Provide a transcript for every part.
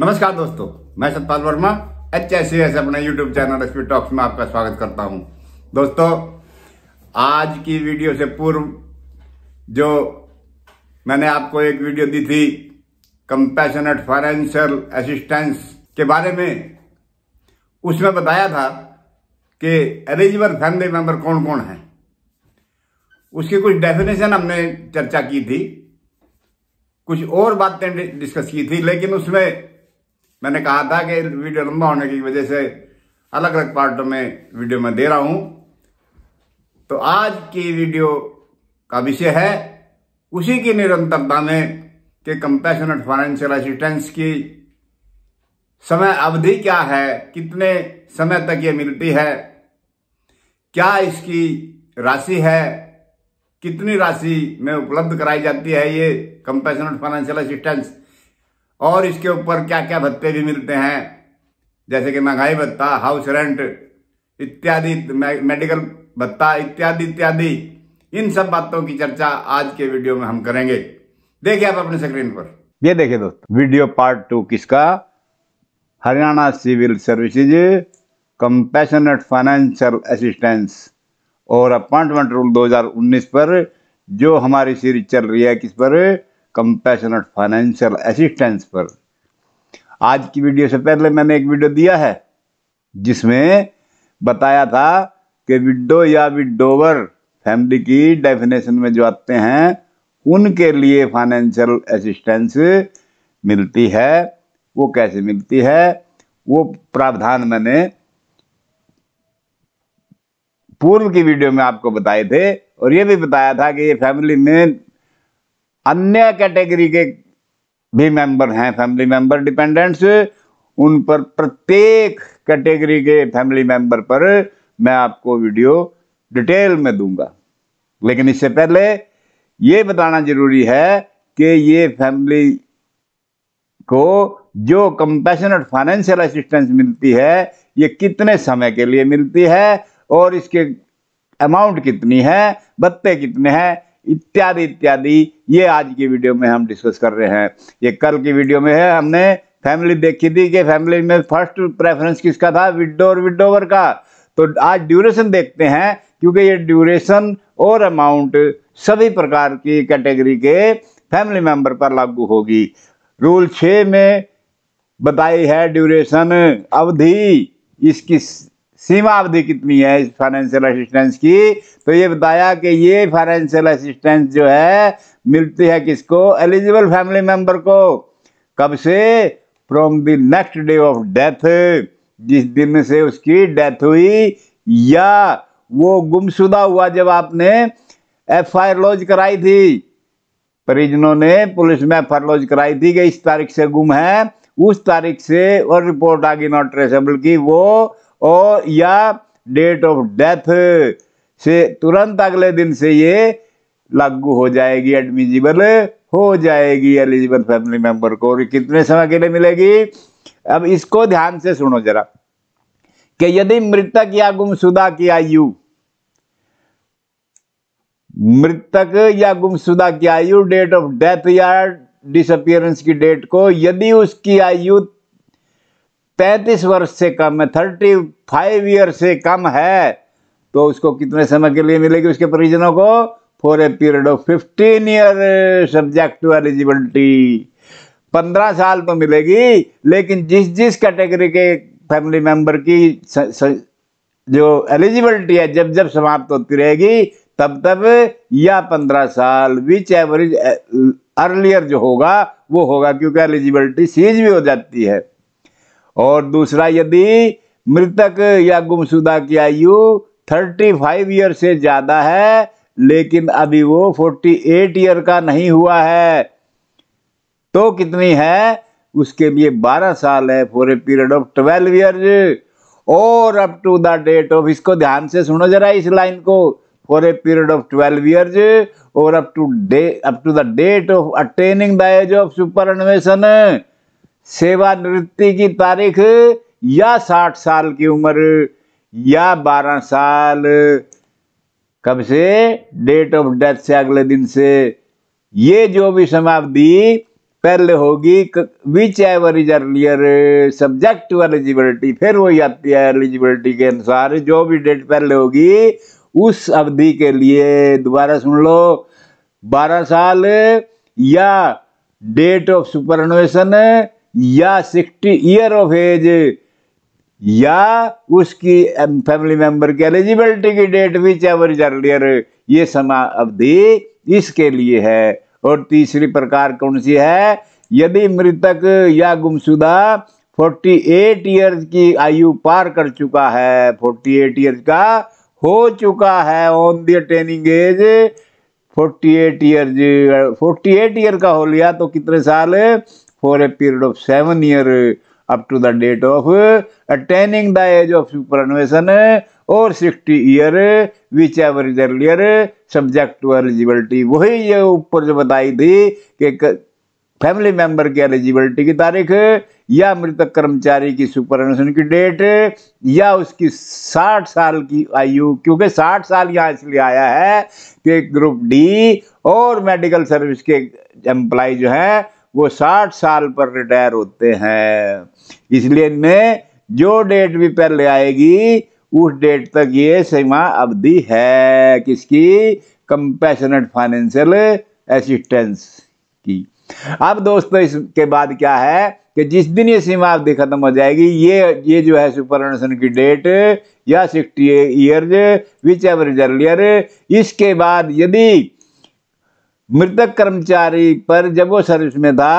नमस्कार दोस्तों मैं Satpal Verma H S S अपने यूट्यूब चैनल टॉक्स में आपका स्वागत करता हूं दोस्तों आज की वीडियो से पूर्व जो मैंने आपको एक वीडियो दी थी कंपैशनेट फाइनेंशियल असिस्टेंस के बारे में उसमें बताया था कि एलिजिबल फैमिली मेंबर कौन कौन है उसकी कुछ डेफिनेशन हमने चर्चा की थी कुछ और बातें डिस्कस की थी लेकिन उसमें मैंने कहा था कि वीडियो लंबा होने की वजह से अलग अलग पार्टों में वीडियो में दे रहा हूं तो आज की वीडियो का विषय है उसी की निरंतरता में कि कंपैशनेट फाइनेंशियल असिस्टेंस की समय अवधि क्या है कितने समय तक ये मिलती है क्या इसकी राशि है कितनी राशि में उपलब्ध कराई जाती है ये कंपैशनेट फाइनेंशियल असिस्टेंस और इसके ऊपर क्या क्या भत्ते भी मिलते हैं जैसे कि महंगाई भत्ता हाउस रेंट इत्यादि मेडिकल भत्ता इत्यादि इत्यादि इन सब बातों की चर्चा आज के वीडियो में हम करेंगे देखिए आप अपने स्क्रीन पर ये देखिए दोस्तों वीडियो पार्ट टू किसका Haryana civil services compassionate financial assistance और अपॉइंटमेंट रूल 2019 पर जो हमारी सीरीज चल रही है किस पर कंपैशनेट फाइनेंशियल असिस्टेंस पर आज की वीडियो से पहले मैंने एक वीडियो दिया है जिसमें बताया था कि विडो या विडोवर फैमिली की डेफिनेशन में जो आते हैं उनके लिए फाइनेंशियल असिस्टेंस मिलती है वो कैसे मिलती है वो प्रावधान मैंने पूर्व की वीडियो में आपको बताए थे और ये भी बताया था कि ये फैमिली में अन्य कैटेगरी के भी मेंबर हैं फैमिली मेंबर डिपेंडेंट्स उन पर प्रत्येक कैटेगरी के फैमिली मेंबर पर मैं आपको वीडियो डिटेल में दूंगा लेकिन इससे पहले ये बताना जरूरी है कि ये फैमिली को जो कंपैशनेट फाइनेंशियल असिस्टेंस मिलती है ये कितने समय के लिए मिलती है और इसके अमाउंट कितनी है बत्ते कितने हैं इत्यादि इत्यादि ये आज की वीडियो में हम डिस्कस कर रहे हैं ये कल की वीडियो में है हमने फैमिली देखी थी कि फैमिली में फर्स्ट प्रेफरेंस किसका था विडो और विडोवर का तो आज ड्यूरेशन देखते हैं क्योंकि ये ड्यूरेशन और अमाउंट सभी प्रकार की कैटेगरी के फैमिली मेंबर पर लागू होगी रूल छ में बताई है ड्यूरेशन अवधि इसकी सीमा अवधि कितनी है इस फाइनेंशियल असिस्टेंस की तो ये बताया कि ये फाइनेंशियल असिस्टेंस जो है मिलती है किसको एलिजिबल फैमिली मेंबर को कब से from the next day of death जिस दिन से उसकी डेथ हुई या वो गुमशुदा हुआ जब आपने एफ आई आर लॉज कराई थी परिजनों ने पुलिस में एफ आई लॉज कराई थी कि इस तारीख से गुम है उस तारीख से और रिपोर्ट आ गई नॉट ट्रेसेबल की वो और या डेट ऑफ डेथ से तुरंत अगले दिन से ये लागू हो जाएगी एडमिजिबल हो जाएगी एलिजिबल फैमिली मेंबर को और कितने समय के लिए मिलेगी अब इसको ध्यान से सुनो जरा कि यदि मृतक या गुमशुदा की आयु मृतक या गुमशुदा की आयु डेट ऑफ डेथ या डिसअपियरेंस की डेट को यदि उसकी आयु पैंतीस वर्ष से कम है थर्टी फाइव ईयर से कम है तो उसको कितने समय के लिए मिलेगी उसके परिजनों को for a period of fifteen year subject to eligibility पंद्रह साल तो मिलेगी लेकिन जिस जिस कैटेगरी के फैमिली मेंबर की स, स, जो एलिजिबिलिटी है जब जब समाप्त होती रहेगी तब तब या पंद्रह साल विच एवरेज अर्लियर जो होगा वो होगा क्योंकि एलिजिबिलिटी सीज भी हो जाती है और दूसरा यदि मृतक या गुमशुदा की आयु 35 ईयर से ज़्यादा है लेकिन अभी वो 48 ईयर का नहीं हुआ है तो कितनी है उसके लिए 12 साल है for a period of 12 year और up to the date of इसको ध्यान से सुनो जरा इस लाइन को for a period of 12 years और up to day up to the date of attaining the age of super अन्वेषण सेवानिवृत्ति की तारीख या साठ साल की उम्र या बारह साल कब से डेट ऑफ डेथ से अगले दिन से ये जो भी समाप्ति पहले होगी which ever is earlier subject to eligibility फिर वही आती है एलिजिबिलिटी के अनुसार जो भी डेट पहले होगी उस अवधि के लिए दोबारा सुन लो बारह साल या डेट ऑफ सुपरनोवेशन या सिक्सटी ईयर ऑफ एज या उसकी फैमिली मेंबर की एलिजिबिलिटी की डेट भी एवर इज ये समा अवधि इसके लिए है और तीसरी प्रकार कौन सी है यदि मृतक या गुमशुदा 48 इयर्स की आयु पार कर चुका है 48 इयर्स का हो चुका है on the training age 48 years 48 year का हो लिया तो कितने साल for a period of seven year up to the date of attaining the age of super superannuation और sixty year which ever is earlier subject to eligibility वही ये ऊपर जो बताई थी कि फैमिली मेंबर की एलिजिबिलिटी की तारीख या मृतक कर्मचारी की सुपर सुपरनुशन की डेट या उसकी 60 साल की आयु क्योंकि 60 साल यहाँ इसलिए आया है कि ग्रुप डी और मेडिकल सर्विस के एम्प्लॉय जो हैं वो साठ साल पर रिटायर होते हैं इसलिए इनमें जो डेट भी पहले आएगी उस डेट तक ये सीमा अवधि है किसकी कंपेशनेट फाइनेंशियल असिस्टेंस की अब दोस्तों इसके बाद क्या है कि जिस दिन ये सीमा अवधि खत्म हो जाएगी ये ये जो है सुपरनेशन की डेट या sixty years which ever earlier इसके बाद यदि मृतक कर्मचारी पर जब वो सर्विस में था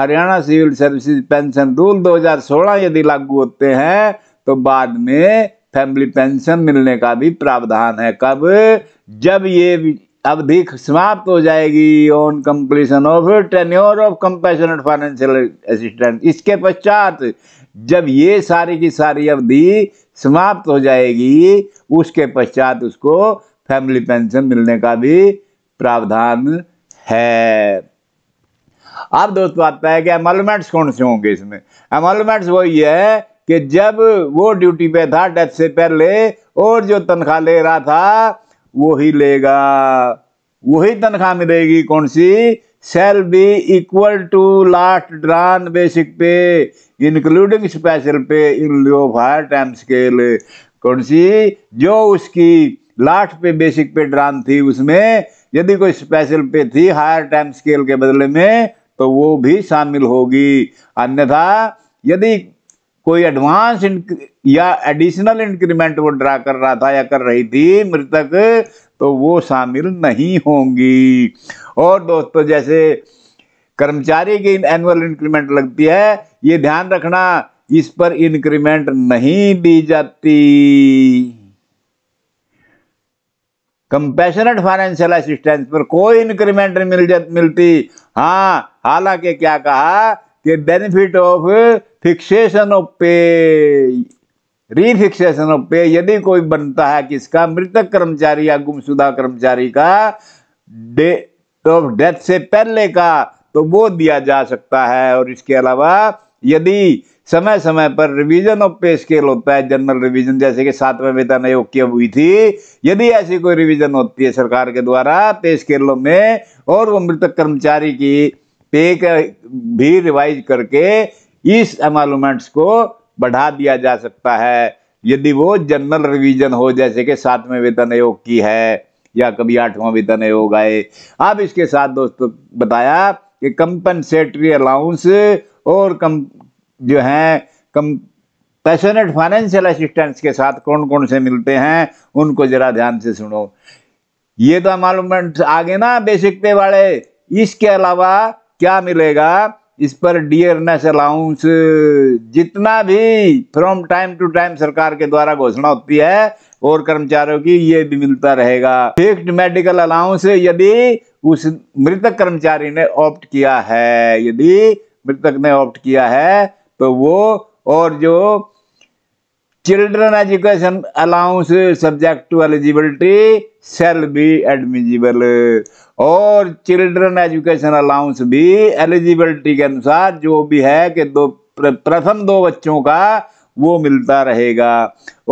Haryana civil services pension rule 2016 यदि लागू होते हैं तो बाद में फैमिली पेंशन मिलने का भी प्रावधान है कब जब ये अवधि समाप्त हो जाएगी on completion of tenure of compassionate financial assistant इसके पश्चात जब ये सारी की सारी अवधि समाप्त हो जाएगी उसके पश्चात उसको फैमिली पेंशन मिलने का भी प्रावधान है अब दोस्त बात है कि एमोलमेंट्स कौन से होंगे इसमें एमोलमेंट्स वही है कि जब वो ड्यूटी पे था डेथ से पहले और जो तनख्वाह ले रहा था वो ही लेगा वही तनख्वाह मिलेगी कौन सी shall be equal to last drawn basic pay including special pay in lieu higher time scale कौन सी जो उसकी लास्ट पे बेसिक पे ड्रान थी उसमें यदि कोई स्पेशल पे थी हायर टाइम स्केल के बदले में तो वो भी शामिल होगी अन्यथा यदि कोई एडवांस या एडिशनल इंक्रीमेंट वो ड्रा कर रहा था या कर रही थी मृतक तो वो शामिल नहीं होंगी और दोस्तों जैसे कर्मचारी की एनुअल इंक्रीमेंट लगती है ये ध्यान रखना इस पर इंक्रीमेंट नहीं दी जाती कंपैशनेट फाइनेंशियल असिस्टेंस पर कोई इंक्रीमेंट नहीं मिल जा मिलती हाँ हालांकि क्या कहा कि बेनिफिट ऑफ फिक्सेशन ऑफ पे रीफिक्सेशन ऑफ पे यदि कोई बनता है किसका मृतक कर्मचारी या गुमशुदा कर्मचारी का डेट ऑफ डेथ से पहले का तो वो दिया जा सकता है और इसके अलावा यदि समय समय पर रिवीजन ऑफ पे स्केल होता है जनरल रिवीजन जैसे कि सातवें वेतन आयोग की हुई थी यदि ऐसी कोई रिवीजन होती है सरकार के द्वारा पे स्केलों में और वो मृतक कर्मचारी की पे का भी रिवाइज करके इस अमालूमेंट्स को बढ़ा दिया जा सकता है यदि वो जनरल रिवीजन हो जैसे कि सातवें वेतन आयोग की है या कभी आठवां वेतन आयोग आए आप इसके साथ दोस्तों बताया कि कंपनसेटरी अलाउंस और जो हैं कम पैशनेट फाइनेंशियल असिस्टेंस के साथ कौन कौन से मिलते हैं उनको ज़रा ध्यान से सुनो ये तो मालूम आगे ना बेसिक पे वाले इसके अलावा क्या मिलेगा इस पर डियरनेस अलाउंस जितना भी फ्रॉम टाइम टू टाइम सरकार के द्वारा घोषणा होती है और कर्मचारियों की ये भी मिलता रहेगा फिक्स्ड मेडिकल अलाउंस यदि उस मृतक कर्मचारी ने ऑप्ट किया है यदि मृतक ने ऑप्ट किया है तो वो और जो children education allowance subject to eligibility shall be admissible और चिल्ड्रन एजुकेशन अलाउंस भी एलिजिबिलिटी के अनुसार जो भी है कि दो प्रथम दो बच्चों का वो मिलता रहेगा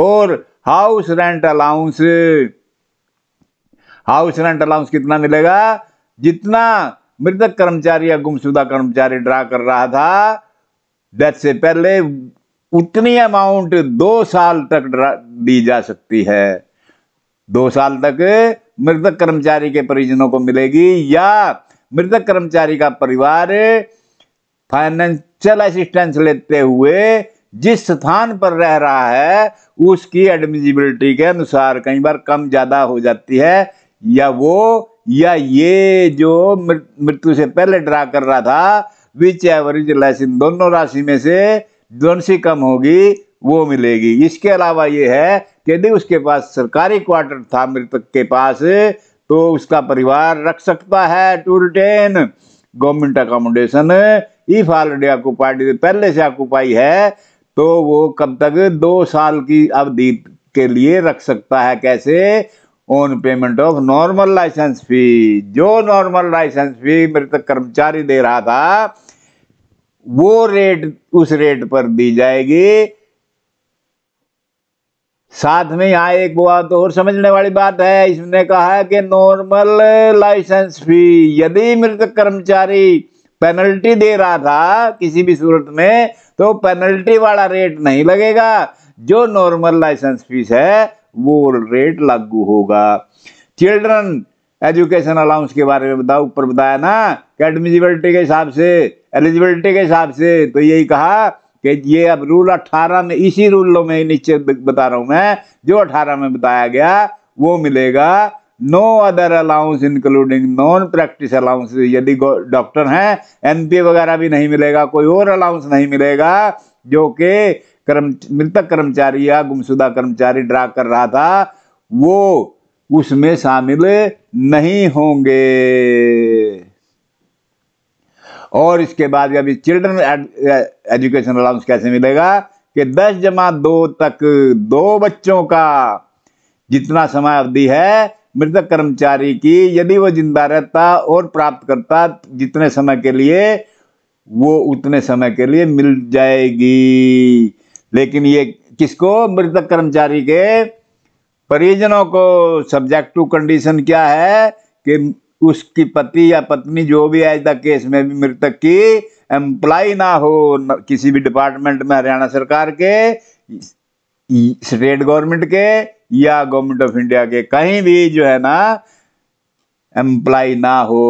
और house rent allowance house rent allowance कितना मिलेगा जितना मृतक कर्मचारी या गुमशुदा कर्मचारी ड्रा कर रहा था डेथ से पहले उतनी अमाउंट दो साल तक दी जा सकती है दो साल तक मृतक कर्मचारी के परिजनों को मिलेगी या मृतक कर्मचारी का परिवार फाइनेंशियल असिस्टेंस लेते हुए जिस स्थान पर रह रहा है उसकी एडमिजिबिलिटी के अनुसार कई बार कम ज़्यादा हो जाती है या वो या ये जो मृत्यु से पहले ड्रा कर रहा था विच एवर लेस इन दोनों राशि में से दोनों सी कम होगी वो मिलेगी इसके अलावा ये है कि यदि उसके पास सरकारी क्वार्टर था मृतक के पास तो उसका परिवार रख सकता है to retain government accommodation if already occupied पहले से ऑक्यूपाई है तो वो कब तक दो साल की अवधि के लिए रख सकता है कैसे on payment of normal licence fee जो नॉर्मल लाइसेंस फी मृतक कर्मचारी दे रहा था वो रेट उस रेट पर दी जाएगी साथ में यहां एक बात और समझने वाली बात है इसने कहा है कि नॉर्मल लाइसेंस फी यदि मृतक कर्मचारी पेनल्टी दे रहा था किसी भी सूरत में तो पेनल्टी वाला रेट नहीं लगेगा जो नॉर्मल लाइसेंस फीस है वो रेट लागू होगा चिल्ड्रन एजुकेशन अलाउंस के बारे में बताओ ऊपर बताया ना एडमिजिबिलिटी के हिसाब से एलिजिबिलिटी के हिसाब से तो यही कहा कि ये अब रूल 18 में इसी रूल में नीचे बता रहा हूँ मैं जो 18 में बताया गया वो मिलेगा no other allowance including non practice allowance यदि डॉक्टर हैं एनपीए वगैरह भी नहीं मिलेगा कोई और अलाउंस नहीं मिलेगा जो कि कर्म मृतक कर्मचारी या गुमशुदा कर्मचारी ड्रा कर रहा था वो उसमें शामिल नहीं होंगे और इसके बाद अभी चिल्ड्रन एजुकेशन अलाउंस कैसे मिलेगा कि 10 जमा दो तक दो बच्चों का जितना समय अवधि है मृतक कर्मचारी की यदि वो जिंदा रहता और प्राप्त करता जितने समय के लिए वो उतने समय के लिए मिल जाएगी लेकिन ये किसको मृतक कर्मचारी के परिजनों को सब्जेक्ट टू कंडीशन क्या है कि उसकी पति या पत्नी जो भी आज तक केस में भी मृतक की एम्प्लाई ना हो न, किसी भी डिपार्टमेंट में हरियाणा सरकार के स्टेट गवर्नमेंट के या गवर्नमेंट ऑफ इंडिया के कहीं भी जो है ना एम्प्लाई ना हो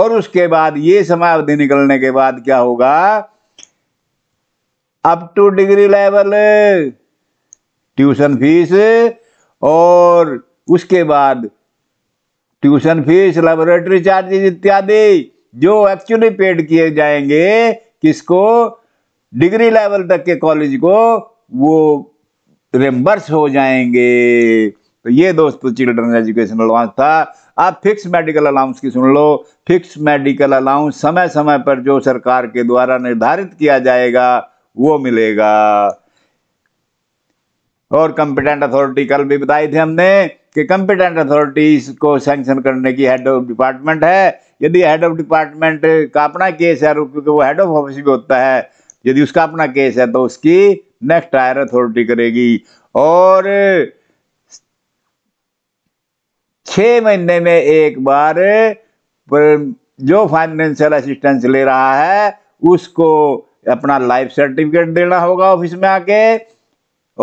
और उसके बाद ये अवधि निकलने के बाद क्या होगा up to degree level tuition fees और उसके बाद ट्यूशन फीस लेबोरेटरी चार्जेज इत्यादि जो एक्चुअली पेड किए जाएंगे किसको डिग्री लेवल तक के कॉलेज को वो रिम्बर्स हो जाएंगे तो ये दोस्तों चिल्ड्रन एजुकेशन अलाउंस था आप फिक्स मेडिकल अलाउंस की सुन लो फिक्स मेडिकल अलाउंस समय समय पर जो सरकार के द्वारा निर्धारित किया जाएगा वो मिलेगा और कंपिटेंट अथॉरिटी कल भी बताई थी हमने कि कंपिटेंट अथॉरिटीज़ को सैंक्शन करने की हेड ऑफ डिपार्टमेंट है यदि हेड ऑफ डिपार्टमेंट का अपना केस है क्योंकि वो हेड ऑफ ऑफिस भी होता है यदि उसका अपना केस है तो उसकी नेक्स्ट हायर अथॉरिटी करेगी और छ महीने में एक बार जो फाइनेंशियल असिस्टेंस ले रहा है उसको अपना लाइफ सर्टिफिकेट देना होगा ऑफिस में आके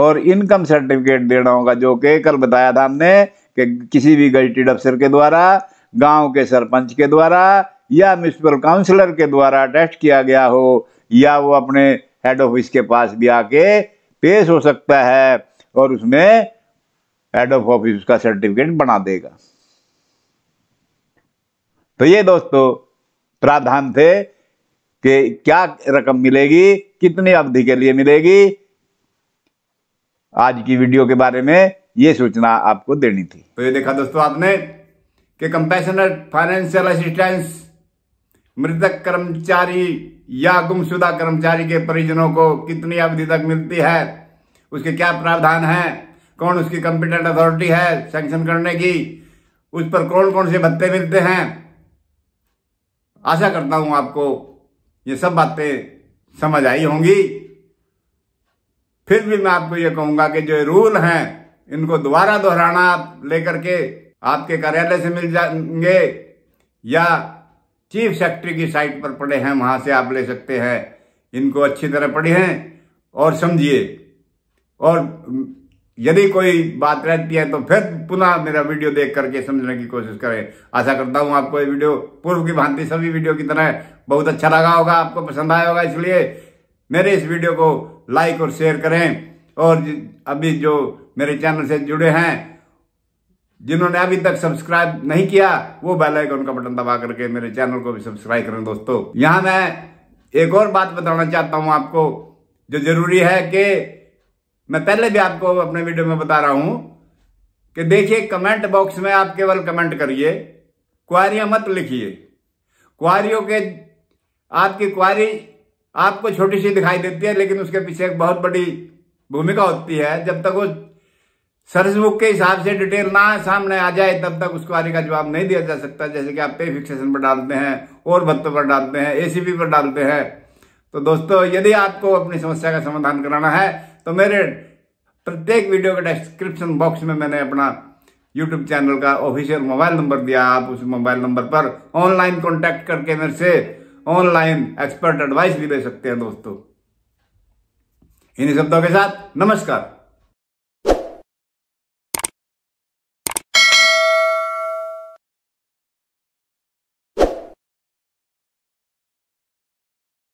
और इनकम सर्टिफिकेट देना होगा जो कि कल बताया था हमने कि किसी भी गजटेड अफसर के द्वारा गांव के सरपंच के द्वारा या म्यूनसिपल काउंसिलर के द्वारा टेस्ट किया गया हो या वो अपने हेड ऑफिस के पास भी आके पेश हो सकता है और उसमें हेड ऑफ ऑफिस उसका सर्टिफिकेट बना देगा तो ये दोस्तों प्रावधान थे कि क्या रकम मिलेगी कितनी अवधि के लिए मिलेगी आज की वीडियो के बारे में ये सूचना आपको देनी थी तो ये देखा दोस्तों आपने कि कंपेशनर फाइनेंशियल असिस्टेंस मृतक कर्मचारी या गुमशुदा कर्मचारी के परिजनों को कितनी अवधि तक मिलती है उसके क्या प्रावधान है कौन उसकी कंपिटेंट अथॉरिटी है सेंक्शन करने की उस पर कौन कौन से भत्ते मिलते हैं आशा करता हूं आपको ये सब बातें समझ आई होंगी फिर भी मैं आपको ये कहूंगा कि जो रूल हैं इनको दोबारा दोहराना आप लेकर के आपके कार्यालय से मिल जाएंगे या चीफ सेक्रेटरी की साइट पर पड़े हैं वहां से आप ले सकते हैं इनको अच्छी तरह हैं और समझिए और यदि कोई बात रहती है तो फिर पुनः मेरा वीडियो देख करके समझने की कोशिश करें आशा करता हूं आपको ये वीडियो पूर्व की भांति सभी वीडियो की तरह बहुत अच्छा लगा होगा आपको पसंद आया होगा इसलिए मेरे इस वीडियो को लाइक और शेयर करें और अभी जो मेरे चैनल से जुड़े हैं जिन्होंने अभी तक सब्सक्राइब नहीं किया वो बेल आइकन का बटन दबा करके मेरे चैनल को भी सब्सक्राइब करें दोस्तों यहां मैं एक और बात बताना चाहता हूं आपको जो जरूरी है कि मैं पहले भी आपको अपने वीडियो में बता रहा हूं कि देखिए कमेंट बॉक्स में आप केवल कमेंट करिए क्वारियां मत लिखिए क्वारियों के आपकी क्वारी आपको छोटी सी दिखाई देती है लेकिन उसके पीछे एक बहुत बड़ी भूमिका होती है जब तक वो सर्च बुक के हिसाब से डिटेल ना सामने आ जाए तब तक उसको आने का जवाब नहीं दिया जा सकता जैसे कि आप पे फिक्सेशन पर डालते हैं और भत्तों पर डालते हैं एसीपी पर डालते हैं तो दोस्तों यदि आपको अपनी समस्या का समाधान कराना है तो मेरे प्रत्येक वीडियो के डिस्क्रिप्शन बॉक्स में मैंने अपना यूट्यूब चैनल का ऑफिशियल मोबाइल नंबर दिया आप उस मोबाइल नंबर पर ऑनलाइन कॉन्टैक्ट करके मेरे से ऑनलाइन एक्सपर्ट एडवाइस भी दे सकते हैं दोस्तों इन्हीं शब्दों के साथ नमस्कार